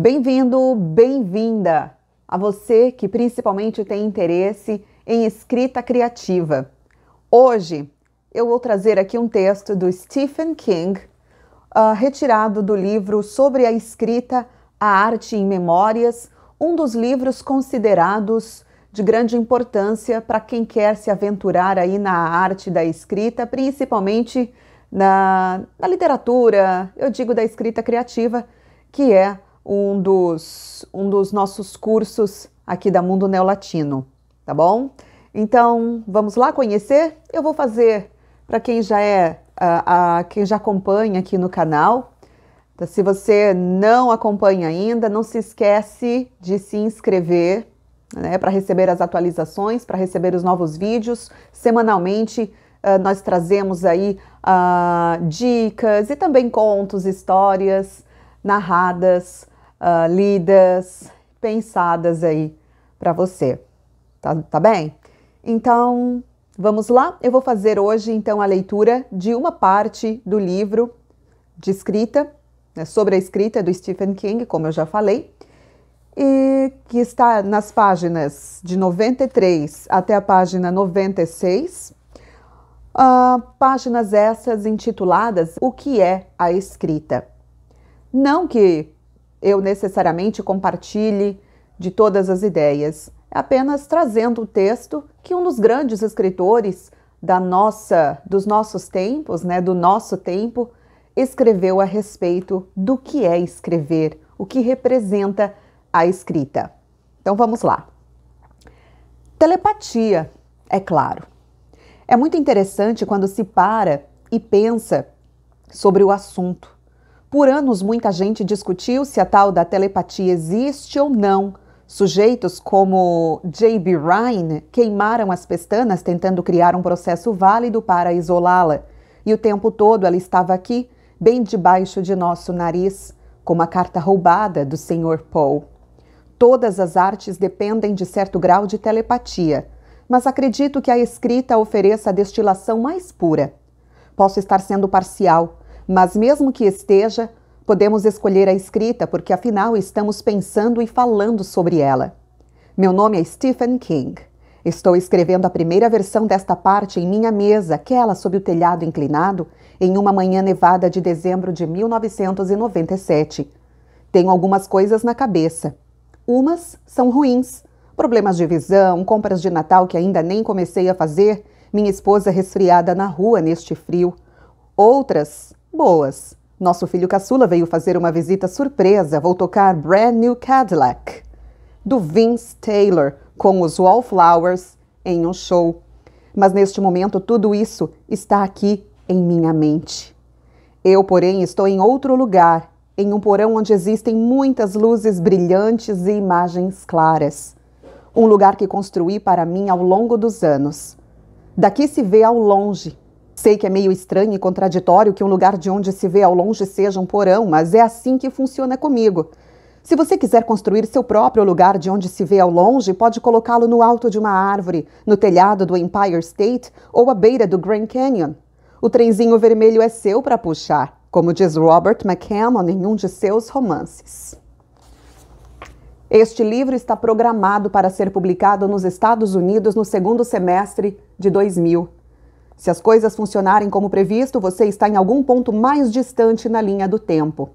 Bem-vindo, bem-vinda a você que principalmente tem interesse em escrita criativa. Hoje eu vou trazer aqui um texto do Stephen King, uh, retirado do livro Sobre a Escrita, a Arte em Memórias, um dos livros considerados de grande importância para quem quer se aventurar aí na arte da escrita, principalmente na, na literatura, eu digo da escrita criativa, que é um dos, um dos nossos cursos aqui da Mundo Neolatino, tá bom? Então, vamos lá conhecer? Eu vou fazer para quem já é, a, quem já acompanha aqui no canal. Tá, se você não acompanha ainda, não se esquece de se inscrever né, para receber as atualizações, para receber os novos vídeos. Semanalmente uh, nós trazemos aí uh, dicas e também contos, histórias narradas uh, lidas, pensadas aí para você. Tá, tá bem? Então, vamos lá? Eu vou fazer hoje então a leitura de uma parte do livro de escrita, né, sobre a escrita do Stephen King, como eu já falei, e que está nas páginas de 93 até a página 96. Uh, ah, páginas essas intituladas O que é a escrita? Não que eu necessariamente compartilhe de todas as ideias, é apenas trazendo o texto que um dos grandes escritores da nossa, dos nossos tempos, né, do nosso tempo, escreveu a respeito do que é escrever, o que representa a escrita. Então vamos lá. Telepatia, é claro. É muito interessante quando se para e pensa sobre o assunto por anos, muita gente discutiu se a tal da telepatia existe ou não. Sujeitos como J.B. Ryan queimaram as pestanas tentando criar um processo válido para isolá-la. E o tempo todo ela estava aqui, bem debaixo de nosso nariz, como a carta roubada do Sr. Paul. Todas as artes dependem de certo grau de telepatia, mas acredito que a escrita ofereça a destilação mais pura. Posso estar sendo parcial, mas mesmo que esteja, podemos escolher a escrita porque afinal estamos pensando e falando sobre ela. Meu nome é Stephen King. Estou escrevendo a primeira versão desta parte em minha mesa, aquela é sob o telhado inclinado, em uma manhã nevada de dezembro de 1997. Tenho algumas coisas na cabeça. Umas são ruins, problemas de visão, compras de Natal que ainda nem comecei a fazer, minha esposa resfriada na rua neste frio. Outras Boas. Nosso filho caçula veio fazer uma visita surpresa. Vou tocar Brand New Cadillac, do Vince Taylor, com os Wallflowers, em um show. Mas neste momento tudo isso está aqui em minha mente. Eu, porém, estou em outro lugar, em um porão onde existem muitas luzes brilhantes e imagens claras. Um lugar que construí para mim ao longo dos anos. Daqui se vê ao longe Sei que é meio estranho e contraditório que um lugar de onde se vê ao longe seja um porão, mas é assim que funciona comigo. Se você quiser construir seu próprio lugar de onde se vê ao longe, pode colocá-lo no alto de uma árvore, no telhado do Empire State ou à beira do Grand Canyon. O trenzinho vermelho é seu para puxar, como diz Robert McCammon em um de seus romances. Este livro está programado para ser publicado nos Estados Unidos no segundo semestre de 2000. Se as coisas funcionarem como previsto, você está em algum ponto mais distante na linha do tempo.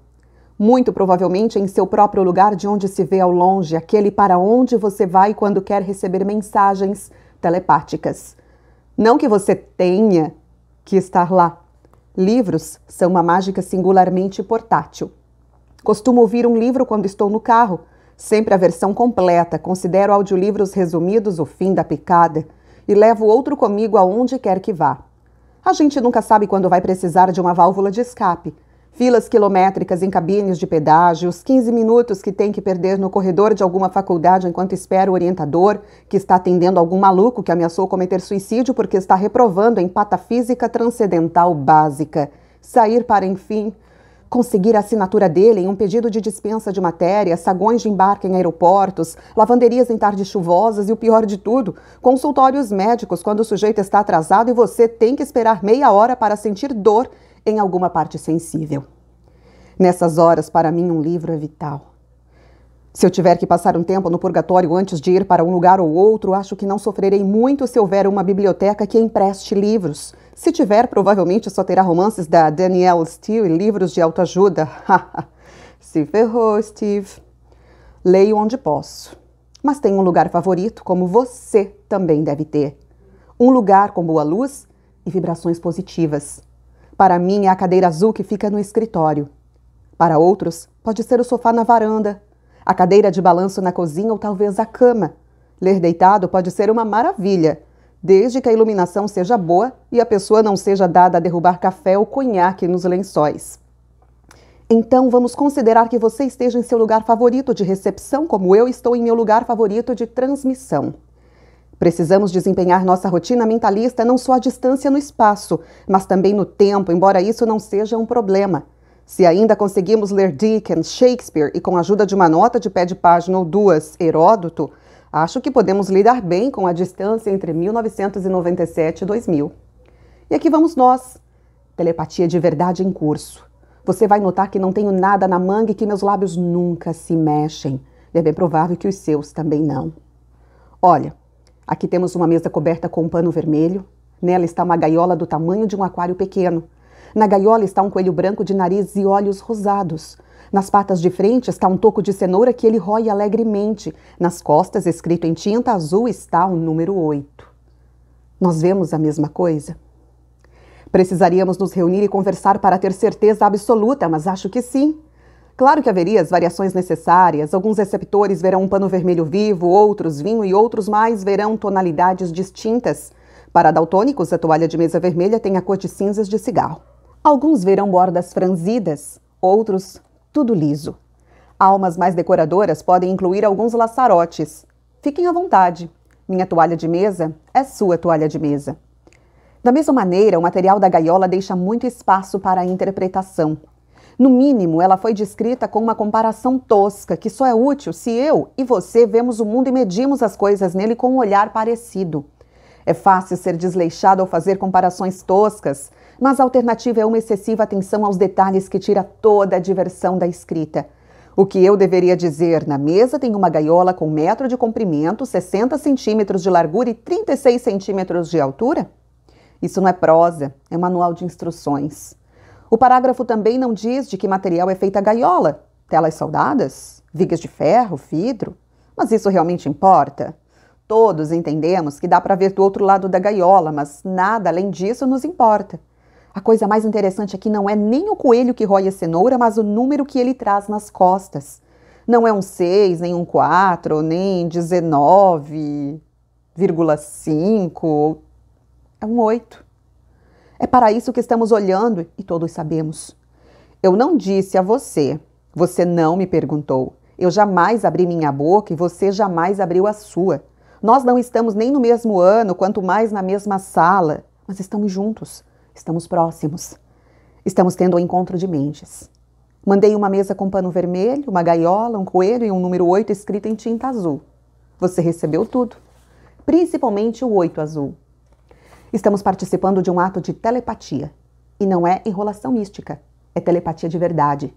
Muito provavelmente em seu próprio lugar de onde se vê ao longe, aquele para onde você vai quando quer receber mensagens telepáticas. Não que você tenha que estar lá. Livros são uma mágica singularmente portátil. Costumo ouvir um livro quando estou no carro, sempre a versão completa. Considero audiolivros resumidos o fim da picada e levo outro comigo aonde quer que vá. A gente nunca sabe quando vai precisar de uma válvula de escape. Filas quilométricas em cabines de pedágio, os 15 minutos que tem que perder no corredor de alguma faculdade enquanto espera o orientador, que está atendendo algum maluco que ameaçou cometer suicídio porque está reprovando em patafísica transcendental básica. Sair para, enfim, conseguir a assinatura dele em um pedido de dispensa de matéria, sagões de embarque em aeroportos, lavanderias em tardes chuvosas e o pior de tudo, consultórios médicos quando o sujeito está atrasado e você tem que esperar meia hora para sentir dor em alguma parte sensível. Nessas horas, para mim, um livro é vital. Se eu tiver que passar um tempo no purgatório antes de ir para um lugar ou outro, acho que não sofrerei muito se houver uma biblioteca que empreste livros. Se tiver, provavelmente só terá romances da Danielle Steele e livros de autoajuda. Se ferrou, Steve. Leio onde posso. Mas tem um lugar favorito, como você também deve ter. Um lugar com boa luz e vibrações positivas. Para mim, é a cadeira azul que fica no escritório. Para outros, pode ser o sofá na varanda, a cadeira de balanço na cozinha ou talvez a cama. Ler deitado pode ser uma maravilha, desde que a iluminação seja boa e a pessoa não seja dada a derrubar café ou conhaque nos lençóis. Então, vamos considerar que você esteja em seu lugar favorito de recepção, como eu estou em meu lugar favorito de transmissão. Precisamos desempenhar nossa rotina mentalista não só à distância no espaço, mas também no tempo, embora isso não seja um problema. Se ainda conseguimos ler Dickens, Shakespeare e, com a ajuda de uma nota de pé de página ou duas, Heródoto, Acho que podemos lidar bem com a distância entre 1997 e 2000. E aqui vamos nós. Telepatia de verdade em curso. Você vai notar que não tenho nada na manga e que meus lábios nunca se mexem. E é bem provável que os seus também não. Olha, aqui temos uma mesa coberta com um pano vermelho. Nela está uma gaiola do tamanho de um aquário pequeno. Na gaiola está um coelho branco de nariz e olhos rosados. Nas patas de frente está um toco de cenoura que ele rói alegremente. Nas costas, escrito em tinta azul, está o número 8. Nós vemos a mesma coisa? Precisaríamos nos reunir e conversar para ter certeza absoluta, mas acho que sim. Claro que haveria as variações necessárias. Alguns receptores verão um pano vermelho vivo, outros vinho e outros mais verão tonalidades distintas. Para daltônicos, a toalha de mesa vermelha tem a cor de cinzas de cigarro. Alguns verão bordas franzidas, outros tudo liso. Almas mais decoradoras podem incluir alguns laçarotes. Fiquem à vontade. Minha toalha de mesa é sua toalha de mesa. Da mesma maneira, o material da gaiola deixa muito espaço para a interpretação. No mínimo, ela foi descrita com uma comparação tosca, que só é útil se eu e você vemos o mundo e medimos as coisas nele com um olhar parecido. É fácil ser desleixado ao fazer comparações toscas, mas a alternativa é uma excessiva atenção aos detalhes que tira toda a diversão da escrita. O que eu deveria dizer na mesa tem uma gaiola com metro de comprimento, 60 centímetros de largura e 36 centímetros de altura? Isso não é prosa, é manual de instruções. O parágrafo também não diz de que material é feita a gaiola: telas soldadas, vigas de ferro, vidro. Mas isso realmente importa? Todos entendemos que dá para ver do outro lado da gaiola, mas nada além disso nos importa. A coisa mais interessante aqui não é nem o coelho que rói a cenoura, mas o número que ele traz nas costas. Não é um 6, nem um 4, nem 19,5, é um 8. É para isso que estamos olhando e todos sabemos. Eu não disse a você, você não me perguntou. Eu jamais abri minha boca e você jamais abriu a sua. Nós não estamos nem no mesmo ano, quanto mais na mesma sala, mas estamos juntos, estamos próximos. Estamos tendo um encontro de mentes. Mandei uma mesa com pano vermelho, uma gaiola, um coelho e um número 8 escrito em tinta azul. Você recebeu tudo, principalmente o 8 azul. Estamos participando de um ato de telepatia. E não é enrolação mística, é telepatia de verdade.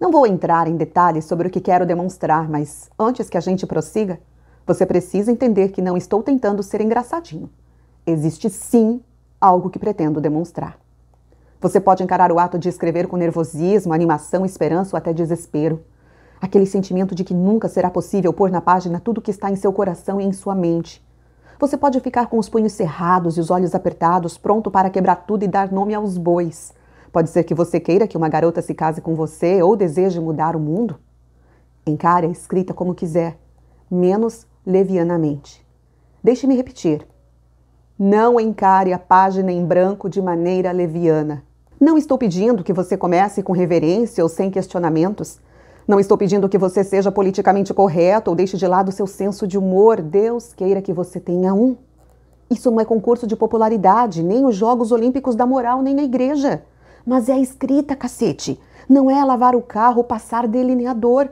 Não vou entrar em detalhes sobre o que quero demonstrar, mas antes que a gente prossiga, você precisa entender que não estou tentando ser engraçadinho. Existe sim algo que pretendo demonstrar. Você pode encarar o ato de escrever com nervosismo, animação, esperança ou até desespero. Aquele sentimento de que nunca será possível pôr na página tudo o que está em seu coração e em sua mente. Você pode ficar com os punhos cerrados e os olhos apertados, pronto para quebrar tudo e dar nome aos bois. Pode ser que você queira que uma garota se case com você ou deseje mudar o mundo. Encare a escrita como quiser, menos levianamente. Deixe-me repetir. Não encare a página em branco de maneira leviana. Não estou pedindo que você comece com reverência ou sem questionamentos. Não estou pedindo que você seja politicamente correto ou deixe de lado seu senso de humor. Deus queira que você tenha um. Isso não é concurso de popularidade, nem os Jogos Olímpicos da Moral, nem a igreja. Mas é a escrita, cacete. Não é lavar o carro, ou passar delineador.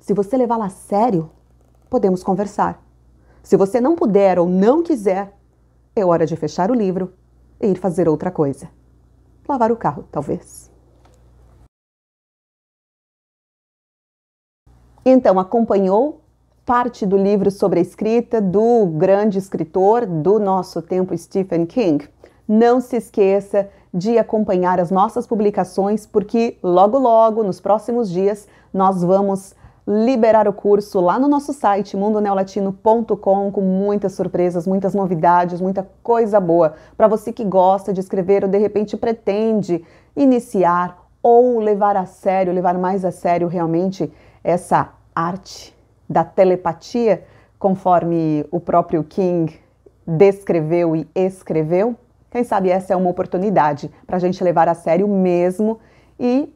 Se você levá-la a sério, podemos conversar. Se você não puder ou não quiser, é hora de fechar o livro e ir fazer outra coisa. Lavar o carro, talvez. Então, acompanhou parte do livro sobre a escrita do grande escritor do nosso tempo, Stephen King. Não se esqueça de acompanhar as nossas publicações, porque logo, logo, nos próximos dias, nós vamos liberar o curso lá no nosso site mundoneolatino.com com muitas surpresas, muitas novidades, muita coisa boa para você que gosta de escrever ou de repente pretende iniciar ou levar a sério, levar mais a sério realmente essa arte da telepatia, conforme o próprio King descreveu e escreveu. Quem sabe essa é uma oportunidade para a gente levar a sério mesmo e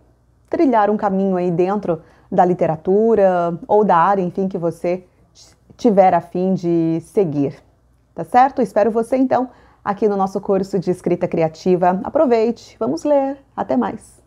trilhar um caminho aí dentro da literatura ou da área, enfim, que você tiver a fim de seguir. Tá certo? Espero você então aqui no nosso curso de escrita criativa. Aproveite, vamos ler. Até mais.